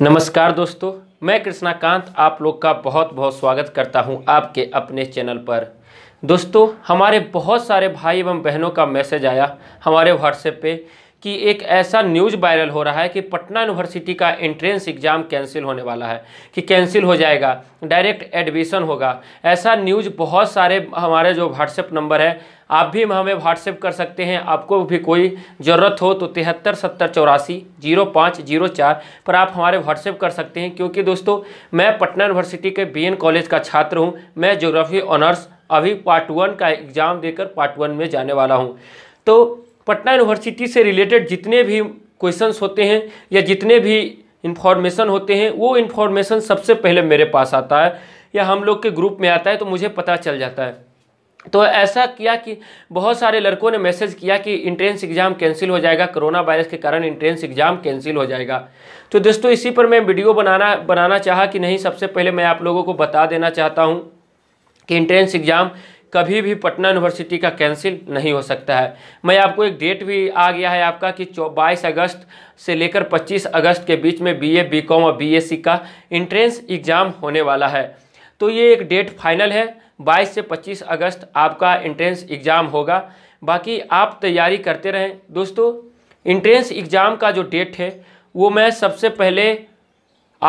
नमस्कार दोस्तों मैं कृष्णाकांत आप लोग का बहुत बहुत स्वागत करता हूं आपके अपने चैनल पर दोस्तों हमारे बहुत सारे भाई एवं बहनों का मैसेज आया हमारे व्हाट्सएप पे कि एक ऐसा न्यूज़ वायरल हो रहा है कि पटना यूनिवर्सिटी का एंट्रेंस एग्ज़ाम कैंसिल होने वाला है कि कैंसिल हो जाएगा डायरेक्ट एडमिशन होगा ऐसा न्यूज़ बहुत सारे हमारे जो व्हाट्सएप नंबर है आप भी हमें व्हाट्सएप कर सकते हैं आपको भी कोई ज़रूरत हो तो तिहत्तर सत्तर चौरासी जीरो पाँच जीरो चार पर आप हमारे व्हाट्सएप कर सकते हैं क्योंकि दोस्तों मैं पटना यूनिवर्सिटी के बीएन कॉलेज का छात्र हूँ मैं ज्योग्राफी ऑनर्स अभी पार्ट वन का एग्ज़ाम देकर पार्ट वन में जाने वाला हूँ तो पटना यूनिवर्सिटी से रिलेटेड जितने भी क्वेश्चंस होते हैं या जितने भी इन्फॉर्मेशन होते हैं वो इन्फॉर्मेशन सबसे पहले मेरे पास आता है या हम लोग के ग्रुप में आता है तो मुझे पता चल जाता है तो ऐसा किया कि बहुत सारे लड़कों ने मैसेज किया कि इंट्रेंस एग्ज़ाम कैंसिल हो जाएगा कोरोना वायरस के कारण इंट्रेंस एग्ज़ाम कैंसिल हो जाएगा तो दोस्तों इसी पर मैं वीडियो बनाना बनाना चाहा कि नहीं सबसे पहले मैं आप लोगों को बता देना चाहता हूँ कि इंट्रेंस एग्ज़ाम कभी भी पटना यूनिवर्सिटी का कैंसिल नहीं हो सकता है मैं आपको एक डेट भी आ गया है आपका कि बाईस अगस्त से लेकर 25 अगस्त के बीच में बीए बीकॉम और बीएससी का इंट्रेंस एग्ज़ाम होने वाला है तो ये एक डेट फाइनल है 22 से 25 अगस्त आपका इंट्रेंस एग्ज़ाम होगा बाकी आप तैयारी करते रहें दोस्तों इंट्रेंस एग्ज़ाम का जो डेट है वो मैं सबसे पहले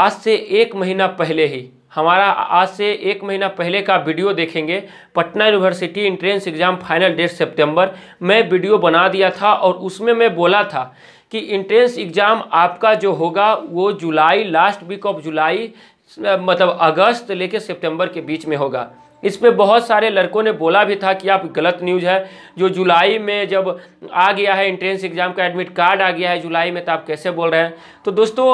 आज से एक महीना पहले ही हमारा आज से एक महीना पहले का वीडियो देखेंगे Patna university entrance exam final date सितंबर मैं वीडियो बना दिया था और उसमें मैं बोला था कि इंट्रेंस एग्ज़ाम आपका जो होगा वो जुलाई लास्ट वीक ऑफ जुलाई मतलब अगस्त लेके सितंबर के बीच में होगा इस पर बहुत सारे लड़कों ने बोला भी था कि आप गलत न्यूज़ है जो जुलाई में जब आ गया है इंट्रेंस एग्ज़ाम का एडमिट कार्ड आ गया है जुलाई में तो आप कैसे बोल रहे हैं तो दोस्तों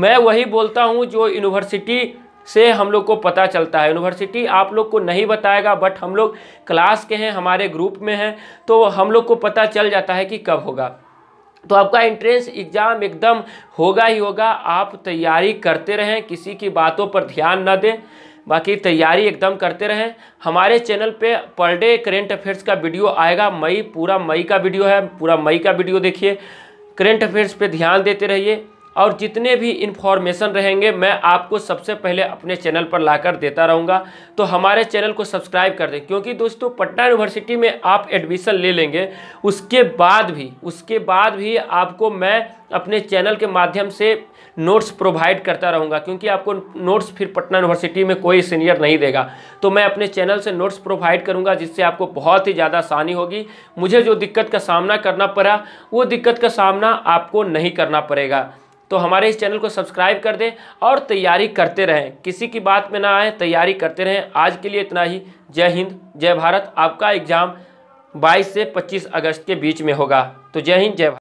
मैं वही बोलता हूँ जो यूनिवर्सिटी से हम लोग को पता चलता है यूनिवर्सिटी आप लोग को नहीं बताएगा बट हम लोग क्लास के हैं हमारे ग्रुप में हैं तो हम लोग को पता चल जाता है कि कब होगा तो आपका एंट्रेंस एग्ज़ाम एकदम होगा ही होगा आप तैयारी करते रहें किसी की बातों पर ध्यान ना दें बाकी तैयारी एकदम करते रहें हमारे चैनल पे पर डे करेंट अफेयर्स का वीडियो आएगा मई पूरा मई का वीडियो है पूरा मई का वीडियो देखिए करेंट अफेयर्स पे ध्यान देते रहिए और जितने भी इन्फॉर्मेशन रहेंगे मैं आपको सबसे पहले अपने चैनल पर लाकर देता रहूँगा तो हमारे चैनल को सब्सक्राइब कर दें क्योंकि दोस्तों पटना यूनिवर्सिटी में आप एडमिशन ले लेंगे उसके बाद भी उसके बाद भी आपको मैं अपने चैनल के माध्यम से नोट्स प्रोवाइड करता रहूँगा क्योंकि आपको नोट्स फिर पटना यूनिवर्सिटी में कोई सीनियर नहीं देगा तो मैं अपने चैनल से नोट्स प्रोवाइड करूँगा जिससे आपको बहुत ही ज़्यादा आसानी होगी मुझे जो दिक्कत का सामना करना पड़ा वो दिक्कत का सामना आपको नहीं करना पड़ेगा तो हमारे इस चैनल को सब्सक्राइब कर दें और तैयारी करते रहें किसी की बात में ना आए तैयारी करते रहें आज के लिए इतना ही जय हिंद जय भारत आपका एग्ज़ाम 22 से 25 अगस्त के बीच में होगा तो जय हिंद जय